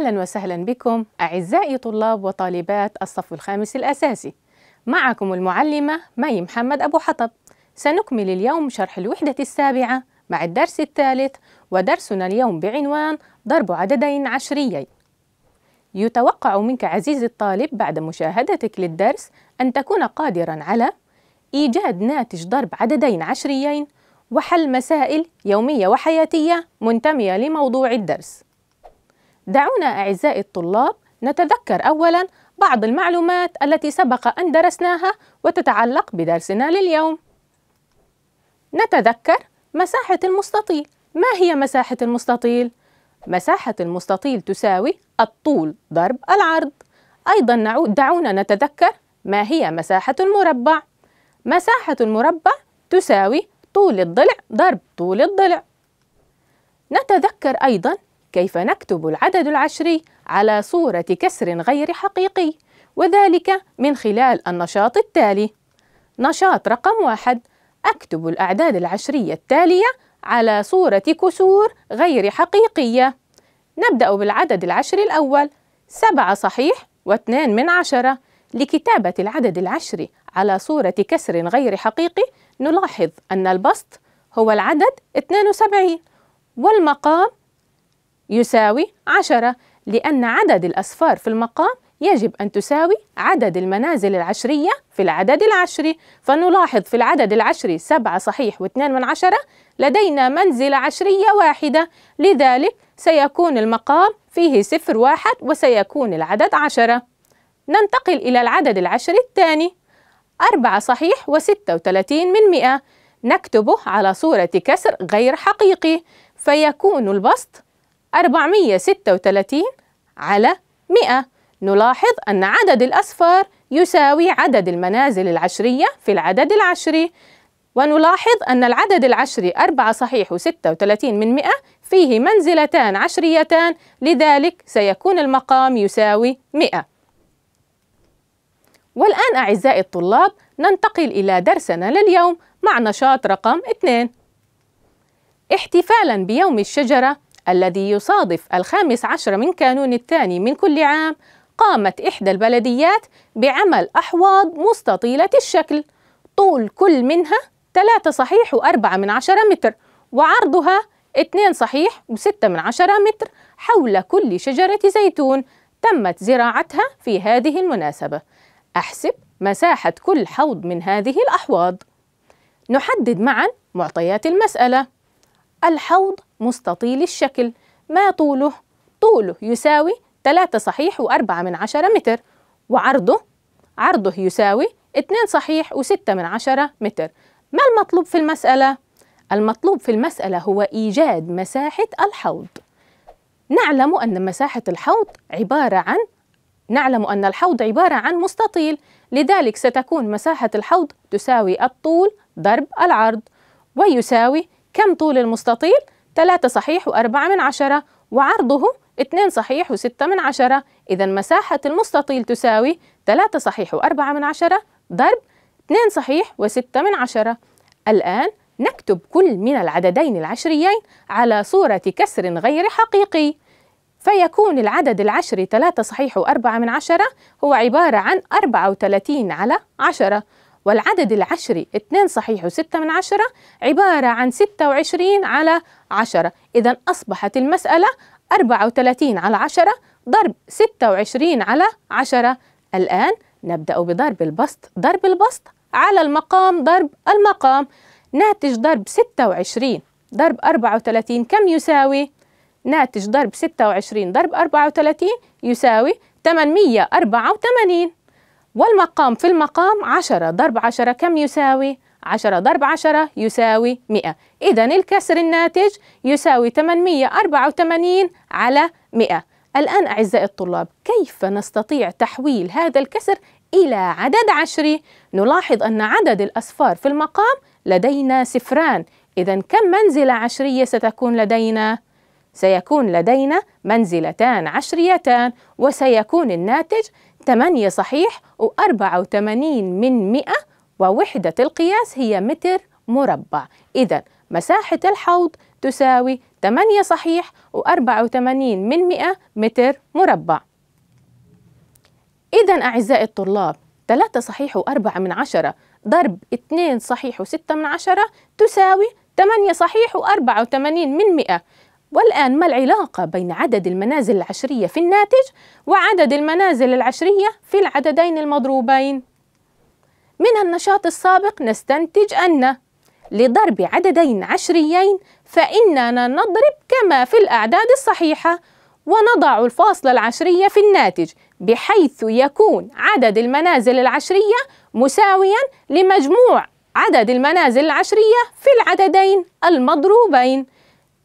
أهلا وسهلا بكم أعزائي طلاب وطالبات الصف الخامس الأساسي معكم المعلمة مي محمد أبو حطب سنكمل اليوم شرح الوحدة السابعة مع الدرس الثالث ودرسنا اليوم بعنوان ضرب عددين عشريين يتوقع منك عزيزي الطالب بعد مشاهدتك للدرس أن تكون قادرا على إيجاد ناتج ضرب عددين عشريين وحل مسائل يومية وحياتية منتمية لموضوع الدرس دعونا أعزائي الطلاب نتذكر أولاً بعض المعلومات التي سبق أن درسناها وتتعلق بدرسنا لليوم. نتذكر مساحة المستطيل. ما هي مساحة المستطيل؟ مساحة المستطيل تساوي الطول ضرب العرض. أيضا نعود دعونا نتذكر ما هي مساحة المربع. مساحة المربع تساوي طول الضلع ضرب طول الضلع. نتذكر أيضا كيف نكتب العدد العشري على صورة كسر غير حقيقي وذلك من خلال النشاط التالي نشاط رقم واحد أكتب الأعداد العشرية التالية على صورة كسور غير حقيقية نبدأ بالعدد العشري الأول سبعة صحيح واثنان من عشرة لكتابة العدد العشري على صورة كسر غير حقيقي نلاحظ أن البسط هو العدد 72 والمقام يساوي عشرة لأن عدد الأصفار في المقام يجب أن تساوي عدد المنازل العشرية في العدد العشري فنلاحظ في العدد العشري سبعة صحيح واثنان من عشرة لدينا منزلة عشرية واحدة لذلك سيكون المقام فيه صفر واحد وسيكون العدد عشرة ننتقل إلى العدد العشري الثاني أربعة صحيح وستة وثلاثين من مئة نكتبه على صورة كسر غير حقيقي فيكون البسط 436 على 100 نلاحظ أن عدد الأصفار يساوي عدد المنازل العشرية في العدد العشري ونلاحظ أن العدد العشري 4 صحيح و36 من 100 فيه منزلتان عشريتان لذلك سيكون المقام يساوي 100 والآن أعزائي الطلاب ننتقل إلى درسنا لليوم مع نشاط رقم 2 احتفالا بيوم الشجرة الذي يصادف الخامس عشر من كانون الثاني من كل عام قامت إحدى البلديات بعمل أحواض مستطيلة الشكل طول كل منها 3 صحيح و4 من عشرة متر وعرضها 2 صحيح و6 من عشرة متر حول كل شجرة زيتون تمت زراعتها في هذه المناسبة أحسب مساحة كل حوض من هذه الأحواض نحدد معا معطيات المسألة الحوض مستطيل الشكل ما طوله؟ طوله يساوي 3 صحيح و4 من عشرة متر وعرضه عرضه يساوي 2 صحيح و6 من عشرة متر ما المطلوب في المسألة؟ المطلوب في المسألة هو إيجاد مساحة الحوض نعلم أن مساحة الحوض عبارة عن نعلم أن الحوض عبارة عن مستطيل لذلك ستكون مساحة الحوض تساوي الطول ضرب العرض ويساوي كم طول المستطيل؟ 3 صحيح و4 من عشرة وعرضه 2 صحيح و6 من عشرة إذا مساحة المستطيل تساوي 3 صحيح و4 من عشرة ضرب 2 صحيح و6 من عشرة الآن نكتب كل من العددين العشريين على صورة كسر غير حقيقي فيكون العدد العشري 3 صحيح و4 من عشرة هو عبارة عن 34 على 10 والعدد العشري 2 صحيح و6 من عشرة عبارة عن 26 على 10 إذا أصبحت المسألة 34 على 10 ضرب 26 على 10 الآن نبدأ بضرب البسط ضرب البسط على المقام ضرب المقام ناتج ضرب 26 ضرب 34 كم يساوي؟ ناتج ضرب 26 ضرب 34 يساوي 884 والمقام في المقام عشرة ضرب عشرة كم يساوي؟ عشرة ضرب عشرة يساوي مئة إذا الكسر الناتج يساوي 884 على 100 الآن أعزائي الطلاب كيف نستطيع تحويل هذا الكسر إلى عدد عشري؟ نلاحظ أن عدد الأصفار في المقام لدينا صفران إذا كم منزلة عشرية ستكون لدينا؟ سيكون لدينا منزلتان عشريتان وسيكون الناتج 8 صحيح من 100 ووحدة القياس هي متر مربع إذا مساحة الحوض تساوي 8 صحيح و84 من 100 متر مربع إذا أعزائي الطلاب 3 صحيح و4 من عشرة ضرب 2 صحيح و6 من عشرة تساوي 8 صحيح و84 من 100 والآن ما العلاقة بين عدد المنازل العشرية في الناتج وعدد المنازل العشرية في العددين المضروبين؟ من النشاط السابق نستنتج أن لضرب عددين عشريين فإننا نضرب كما في الأعداد الصحيحة ونضع الفاصلة العشرية في الناتج بحيث يكون عدد المنازل العشرية مساويا لمجموع عدد المنازل العشرية في العددين المضروبين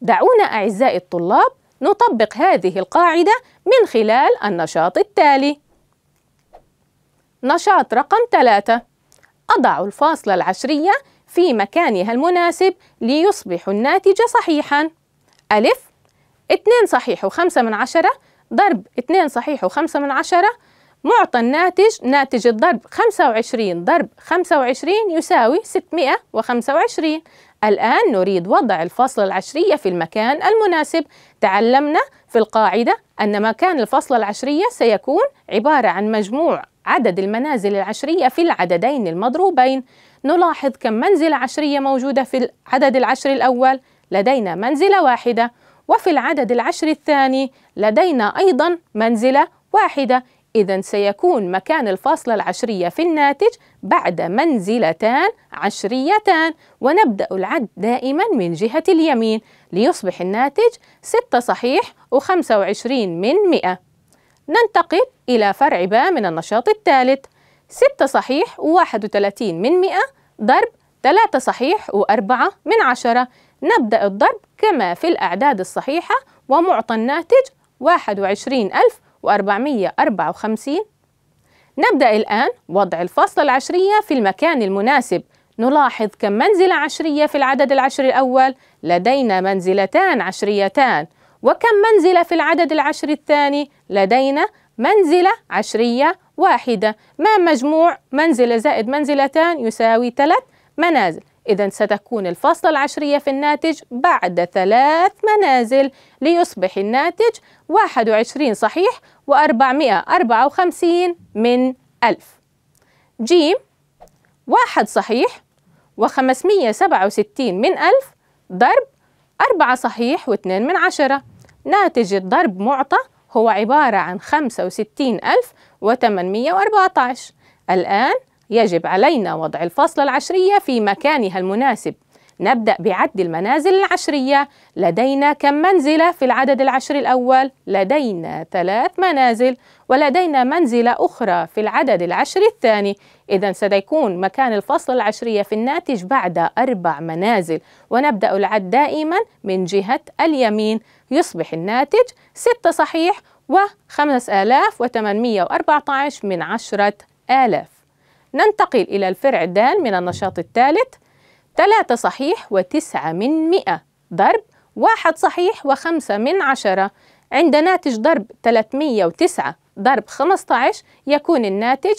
دعونا أعزائي الطلاب نطبق هذه القاعدة من خلال النشاط التالي نشاط رقم ثلاثة أضع الفاصلة العشرية في مكانها المناسب ليصبح الناتج صحيحا ألف 2 صحيح وخمسة من عشرة ضرب 2 صحيح وخمسة من عشرة معطى الناتج ناتج الضرب 25 ضرب 25 يساوي 625 الآن نريد وضع الفصل العشرية في المكان المناسب تعلمنا في القاعدة أن مكان الفصل العشرية سيكون عبارة عن مجموع عدد المنازل العشرية في العددين المضروبين نلاحظ كم منزلة عشرية موجودة في العدد العشر الأول لدينا منزلة واحدة وفي العدد العشر الثاني لدينا أيضا منزلة واحدة إذا سيكون مكان الفاصلة العشرية في الناتج بعد منزلتان عشريتان ونبدأ العد دائما من جهة اليمين ليصبح الناتج 6 صحيح و25 من 100 ننتقل إلى فرع باء من النشاط الثالث 6 صحيح و31 من 100 ضرب 3 صحيح و4 من 10 نبدأ الضرب كما في الأعداد الصحيحة ومعطى الناتج 21000 و نبدأ الآن وضع الفاصلة العشرية في المكان المناسب نلاحظ كم منزلة عشرية في العدد العشري الأول لدينا منزلتان عشريتان وكم منزلة في العدد العشري الثاني لدينا منزلة عشرية واحدة ما مجموع منزلة زائد منزلتان يساوي ثلاث منازل إذا ستكون الفاصلة العشرية في الناتج بعد ثلاث منازل ليصبح الناتج 21 صحيح و454 من ألف جيم 1 صحيح و567 من ألف ضرب 4 صحيح و2 من عشرة ناتج الضرب معطى هو عبارة عن 65 ألف وثمانمية وأربعة عشر الآن يجب علينا وضع الفصلة العشرية في مكانها المناسب نبدأ بعد المنازل العشرية لدينا كم منزلة في العدد العشر الأول؟ لدينا ثلاث منازل ولدينا منزلة أخرى في العدد العشر الثاني إذا سيكون مكان الفصل العشرية في الناتج بعد أربع منازل ونبدأ العد دائما من جهة اليمين يصبح الناتج ستة صحيح آلاف وأربعة عشر من عشرة آلاف ننتقل إلى الفرع د من النشاط الثالث ثلاثة صحيح وتسعة من مئة ضرب واحد صحيح وخمسة من عشرة عند ناتج ضرب 309 ضرب 15 يكون الناتج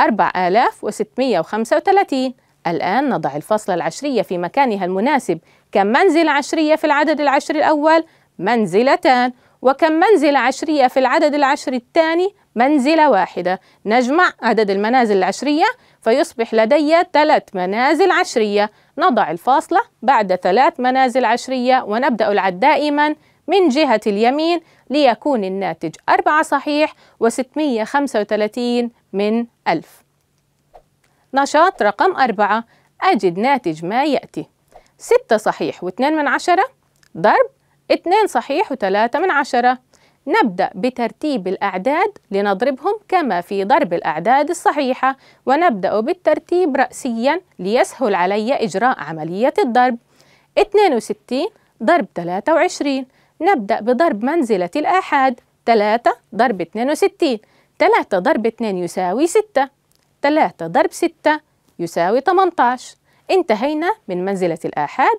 4635 الآن نضع الفصلة العشرية في مكانها المناسب كم منزل عشرية في العدد العشر الأول؟ منزلتان وكم منزل عشرية في العدد العشر الثاني؟ منزلة واحدة نجمع عدد المنازل العشرية فيصبح لدي ثلاث منازل عشرية نضع الفاصلة بعد ثلاث منازل عشرية ونبدأ العد دائما من جهة اليمين ليكون الناتج أربعة صحيح و635 من ألف نشاط رقم أربعة أجد ناتج ما يأتي ستة صحيح واثنين من عشرة ضرب اثنين صحيح وثلاثة من عشرة نبدأ بترتيب الأعداد لنضربهم كما في ضرب الأعداد الصحيحة ونبدأ بالترتيب رأسيا ليسهل علي إجراء عملية الضرب 62 ضرب 23 نبدأ بضرب منزلة الآحاد 3 ضرب 62 3 ضرب 2 يساوي 6 3 ضرب 6 يساوي 18 انتهينا من منزلة الآحاد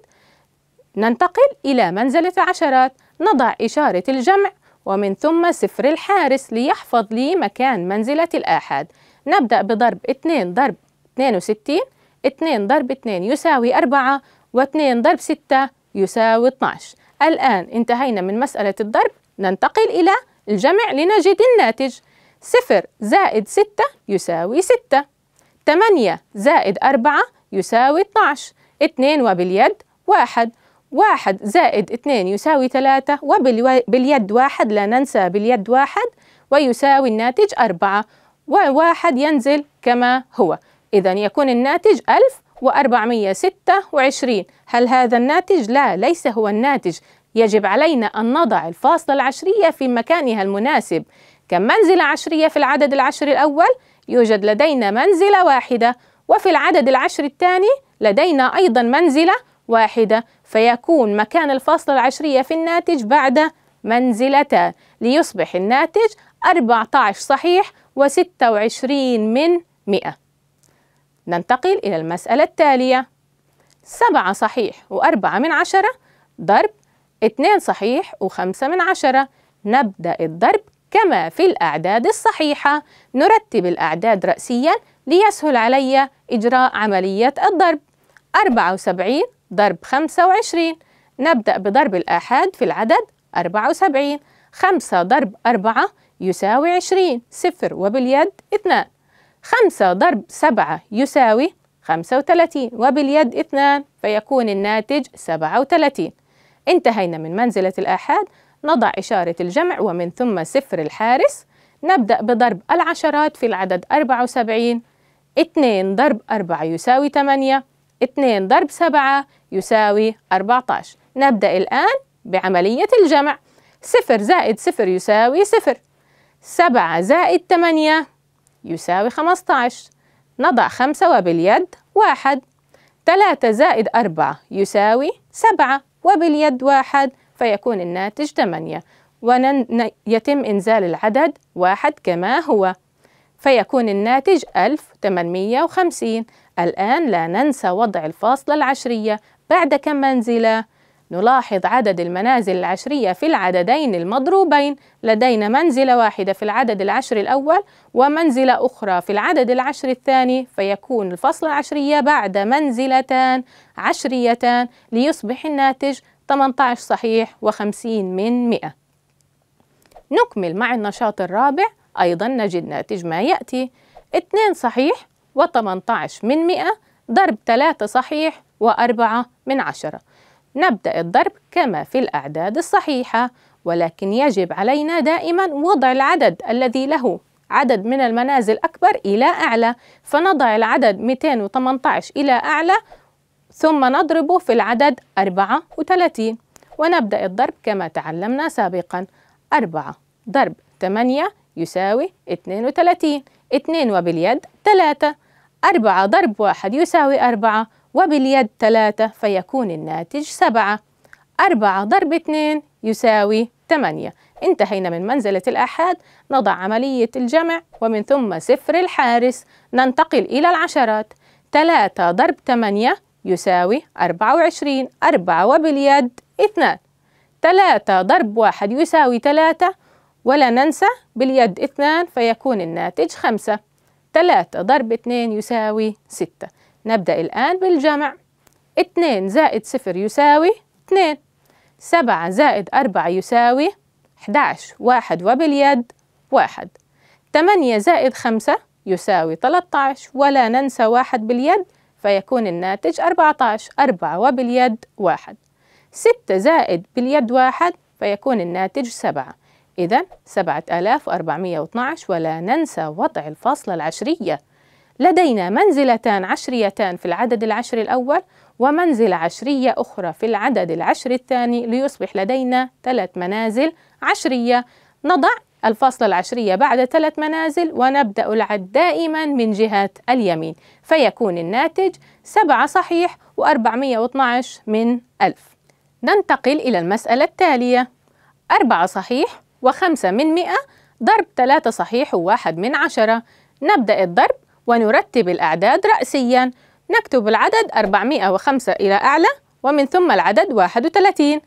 ننتقل إلى منزلة العشرات نضع إشارة الجمع ومن ثم صفر الحارس ليحفظ لي مكان منزلة الآحاد نبدأ بضرب 2 ضرب 62 2 ضرب 2 يساوي 4 و2 ضرب 6 يساوي 12 الآن انتهينا من مسألة الضرب ننتقل إلى الجمع لنجد الناتج 0 زائد 6 يساوي 6 8 زائد 4 يساوي 12 2 وباليد 1 واحد زائد اثنين يساوي ثلاثة وباليد واحد لا ننسى باليد واحد ويساوي الناتج أربعة وواحد ينزل كما هو إذا يكون الناتج ألف وأربعمية ستة وعشرين هل هذا الناتج؟ لا ليس هو الناتج يجب علينا أن نضع الفاصلة العشرية في مكانها المناسب كم منزلة عشرية في العدد العشر الأول؟ يوجد لدينا منزلة واحدة وفي العدد العشر الثاني لدينا أيضا منزلة واحدة فيكون مكان الفاصلة العشرية في الناتج بعد منزلتا ليصبح الناتج 14 صحيح و26 من 100 ننتقل إلى المسألة التالية 7 صحيح و4 من 10 ضرب 2 صحيح و5 من 10 نبدأ الضرب كما في الأعداد الصحيحة نرتب الأعداد رأسيا ليسهل علي إجراء عملية الضرب 74 ضرب 25 نبدأ بضرب الآحاد في العدد 74 5 ضرب 4 يساوي 20 صفر وباليد 2 5 ضرب 7 يساوي 35 وباليد 2 فيكون الناتج 37 انتهينا من منزلة الآحاد نضع إشارة الجمع ومن ثم صفر الحارس نبدأ بضرب العشرات في العدد 74 2 ضرب 4 يساوي 8 2 ضرب 7 يساوي 14 نبدأ الآن بعملية الجمع صفر زائد صفر يساوي صفر سبعة زائد 8 يساوي خمسة عشر نضع خمسة وباليد واحد 3 زائد أربعة يساوي سبعة وباليد واحد فيكون الناتج 8 ويتم إنزال العدد واحد كما هو فيكون الناتج ألف وخمسين الآن لا ننسى وضع الفاصلة العشرية بعد كم منزلة؟ نلاحظ عدد المنازل العشرية في العددين المضروبين لدينا منزلة واحدة في العدد العشر الأول ومنزلة أخرى في العدد العشر الثاني فيكون الفصل العشرية بعد منزلتان عشريتان ليصبح الناتج 18 صحيح و50 من 100 نكمل مع النشاط الرابع أيضا نجد ناتج ما يأتي 2 صحيح و18 من 100 ضرب 3 صحيح و4 من 10 نبدأ الضرب كما في الأعداد الصحيحة ولكن يجب علينا دائما وضع العدد الذي له عدد من المنازل أكبر إلى أعلى فنضع العدد 218 إلى أعلى ثم نضربه في العدد 34 ونبدأ الضرب كما تعلمنا سابقا 4 ضرب 8 يساوي 32 2 وباليد 3 أربعة ضرب واحد يساوي أربعة وباليد ثلاثة فيكون الناتج سبعة أربعة ضرب اثنين يساوي ثمانية انتهينا من منزلة الآحاد نضع عملية الجمع ومن ثم صفر الحارس ننتقل إلى العشرات ثلاثة ضرب ثمانية يساوي أربعة وعشرين أربعة وباليد اثنان ثلاثة ضرب واحد يساوي ثلاثة ولا ننسى باليد اثنان فيكون الناتج خمسة 3 ضرب 2 يساوي 6 نبدأ الآن بالجمع 2 زائد 0 يساوي 2 7 زائد 4 يساوي 11 واحد وباليد واحد 8 زائد 5 يساوي 13 ولا ننسى واحد باليد فيكون الناتج 14 4 وباليد واحد 6 زائد باليد واحد فيكون الناتج 7 إذا 7412 ولا ننسى وضع الفاصلة العشرية لدينا منزلتان عشريتان في العدد العشري الأول ومنزلة عشرية أخرى في العدد العشري الثاني ليصبح لدينا ثلاث منازل عشرية نضع الفاصلة العشرية بعد ثلاث منازل ونبدأ العد دائما من جهة اليمين فيكون الناتج 7 صحيح و412 من 1000 ننتقل إلى المسألة التالية 4 صحيح وخمسة من مئة ضرب ثلاثة صحيح وواحد من عشرة نبدأ الضرب ونرتب الأعداد رأسيا نكتب العدد 405 إلى أعلى ومن ثم العدد 31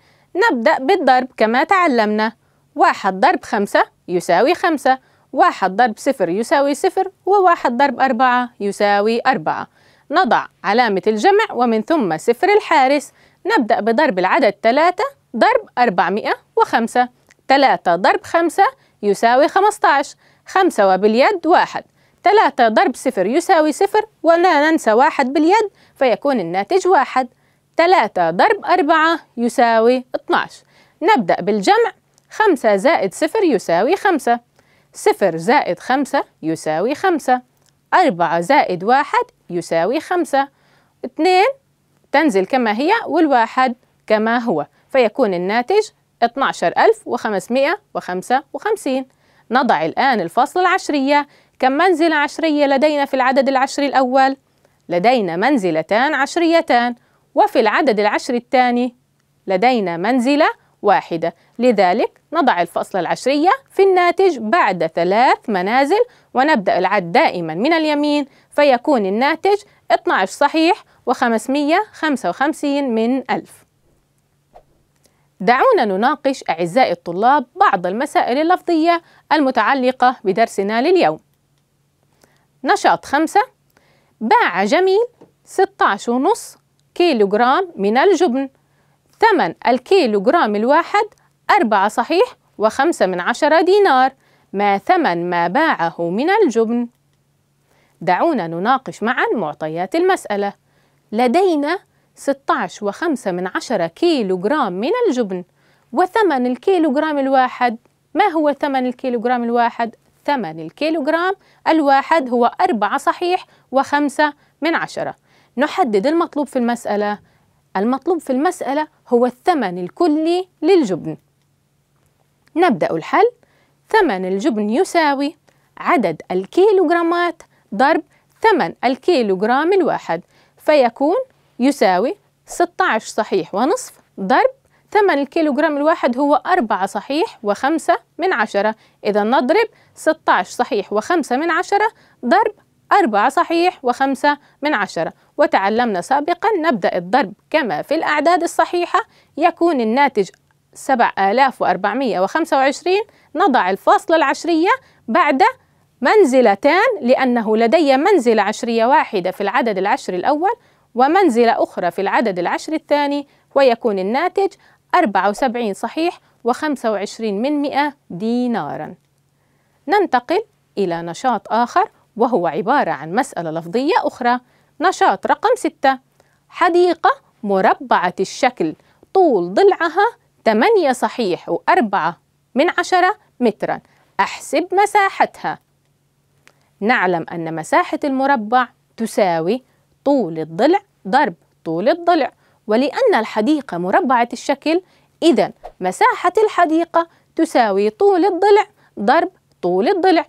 نبدأ بالضرب كما تعلمنا واحد ضرب خمسة يساوي خمسة واحد ضرب صفر يساوي صفر وواحد ضرب أربعة يساوي أربعة نضع علامة الجمع ومن ثم صفر الحارس نبدأ بضرب العدد ثلاثة ضرب 405 3 ضرب 5 يساوي 15 5 وباليد 1 3 ضرب 0 يساوي 0 ولا ننسى 1 باليد فيكون الناتج 1 3 ضرب 4 يساوي 12 نبدأ بالجمع 5 زائد 0 يساوي 5 0 زائد 5 يساوي 5 4 زائد 1 يساوي 5 2 تنزل كما هي والواحد كما هو فيكون الناتج 12555 نضع الآن الفصل العشرية كم منزلة عشرية لدينا في العدد العشري الأول؟ لدينا منزلتان عشريتان وفي العدد العشري الثاني لدينا منزلة واحدة لذلك نضع الفصل العشرية في الناتج بعد ثلاث منازل ونبدأ العد دائما من اليمين فيكون الناتج 12 صحيح و555 من 1000 دعونا نناقش أعزائي الطلاب بعض المسائل اللفظية المتعلقة بدرسنا لليوم نشاط خمسة باع جميل 16.5 كيلوغرام من الجبن ثمن الكيلوغرام الواحد أربعة صحيح وخمسة من عشرة دينار ما ثمن ما باعه من الجبن دعونا نناقش معا معطيات المسألة لدينا 16.5 وخمسة من عشرة كيلو جرام من الجبن وثمن الكيلو جرام الواحد ما هو ثمن الكيلو جرام الواحد؟ ثمن الكيلو جرام الواحد هو أربعة صحيح وخمسة من عشرة نحدد المطلوب في المسألة المطلوب في المسألة هو الثمن الكلي للجبن نبدأ الحل ثمن الجبن يساوي عدد الكيلوغرامات ضرب ثمن الكيلوغرام الواحد فيكون يساوي 16 صحيح ونصف ضرب 8 الكيلوغرام الواحد هو 4 صحيح و5 من عشرة إذا نضرب 16 صحيح و5 من عشرة ضرب 4 صحيح و5 من عشرة وتعلمنا سابقا نبدأ الضرب كما في الأعداد الصحيحة يكون الناتج 7425 نضع الفاصلة العشرية بعد منزلتان لأنه لدي منزلة عشرية واحدة في العدد العشري الأول ومنزلة أخرى في العدد العشر الثاني ويكون الناتج 74 صحيح و25 من 100 دينارا ننتقل إلى نشاط آخر وهو عبارة عن مسألة لفظية أخرى نشاط رقم 6 حديقة مربعة الشكل طول ضلعها 8 صحيح و4 من 10 مترا أحسب مساحتها نعلم أن مساحة المربع تساوي طول الضلع ضرب طول الضلع ولأن الحديقة مربعة الشكل إذا مساحة الحديقة تساوي طول الضلع ضرب طول الضلع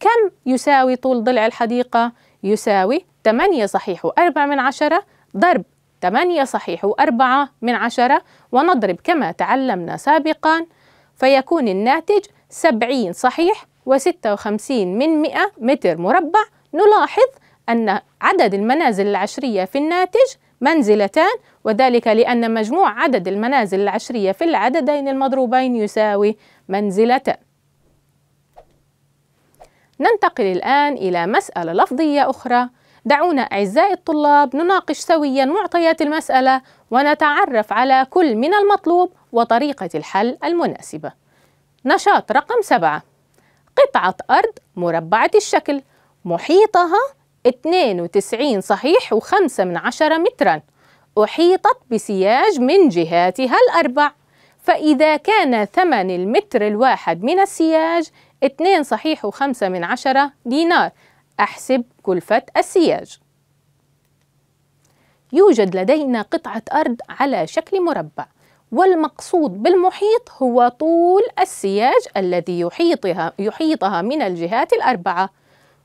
كم يساوي طول ضلع الحديقة؟ يساوي 8 صحيح 4 من عشرة ضرب 8 صحيح 4 من عشرة ونضرب كما تعلمنا سابقا فيكون الناتج 70 صحيح و56 من 100 متر مربع نلاحظ أن عدد المنازل العشرية في الناتج منزلتان وذلك لأن مجموع عدد المنازل العشرية في العددين المضروبين يساوي منزلتان ننتقل الآن إلى مسألة لفظية أخرى دعونا أعزائي الطلاب نناقش سويا معطيات المسألة ونتعرف على كل من المطلوب وطريقة الحل المناسبة نشاط رقم سبعة قطعة أرض مربعة الشكل محيطها 92 صحيح وخمسة من عشرة مترا أحيطت بسياج من جهاتها الأربع فإذا كان ثمن المتر الواحد من السياج 2 صحيح وخمسة من عشرة دينار أحسب كلفة السياج يوجد لدينا قطعة أرض على شكل مربع والمقصود بالمحيط هو طول السياج الذي يحيطها, يحيطها من الجهات الأربعة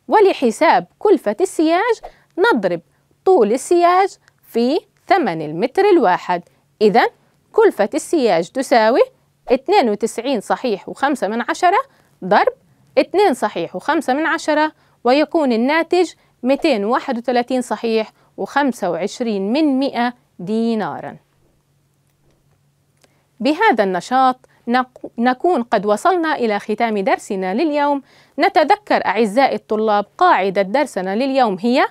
ولحساب كلفة السياج نضرب طول السياج في ثمن المتر الواحد إذا كلفة السياج تساوي 92 صحيح وخمسة من عشرة ضرب 2 صحيح وخمسة من عشرة ويكون الناتج 231 صحيح و25 من 100 دينارا بهذا النشاط نكون قد وصلنا إلى ختام درسنا لليوم نتذكر أعزائي الطلاب قاعدة درسنا لليوم هي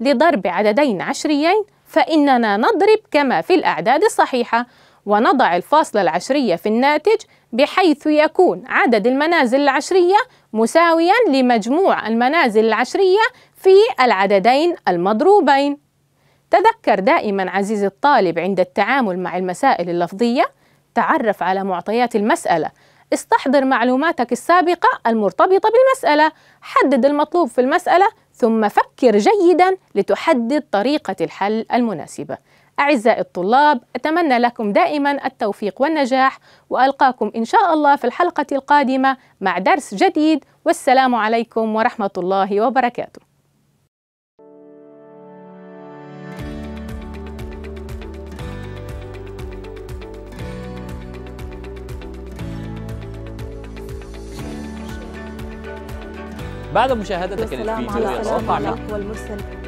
لضرب عددين عشريين فإننا نضرب كما في الأعداد الصحيحة ونضع الفاصلة العشرية في الناتج بحيث يكون عدد المنازل العشرية مساويا لمجموع المنازل العشرية في العددين المضروبين تذكر دائما عزيزي الطالب عند التعامل مع المسائل اللفظيه تعرف على معطيات المسألة استحضر معلوماتك السابقة المرتبطة بالمسألة حدد المطلوب في المسألة ثم فكر جيدا لتحدد طريقة الحل المناسبة أعزائي الطلاب أتمنى لكم دائما التوفيق والنجاح وألقاكم إن شاء الله في الحلقة القادمة مع درس جديد والسلام عليكم ورحمة الله وبركاته بعد مشاهدتك للفيديو يتوقع والمرسل